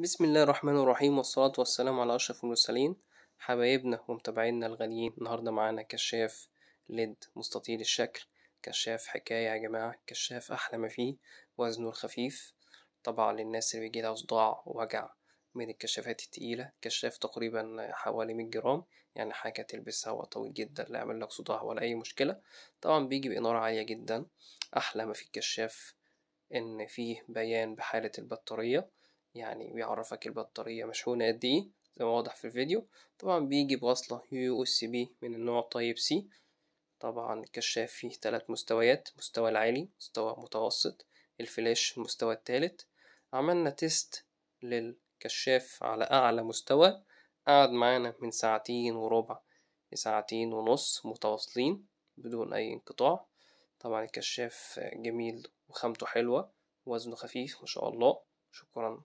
بسم الله الرحمن الرحيم والصلاة والسلام على أشرف المرسلين حبايبنا ومتابعينا الغاليين النهاردة معانا كشاف ليد مستطيل الشكل كشاف حكاية يا جماعة كشاف أحلى ما فيه وزنه الخفيف طبعا للناس اللي بيجيلها صداع ووجع من الكشافات التقيلة كشاف تقريبا حوالي 100 جرام يعني حاجة تلبسها هو طويل جدا لا يعمل لك صداع ولا أي مشكلة طبعا بيجي بإنارة عالية جدا أحلى ما في الكشاف إن فيه بيان بحالة البطارية يعني بيعرفك البطارية مشحونة قد ايه زي ما واضح في الفيديو طبعا بيجي بوصلة يو اس بي من النوع طيب سي طبعا الكشاف فيه ثلاث مستويات مستوى العالي مستوى متوسط الفلاش المستوى الثالث عملنا تيست للكشاف على أعلى مستوى قعد معانا من ساعتين وربع لساعتين ونص متواصلين بدون أي انقطاع طبعا الكشاف جميل وخامته حلوة وزنه خفيف ما شاء الله شكرا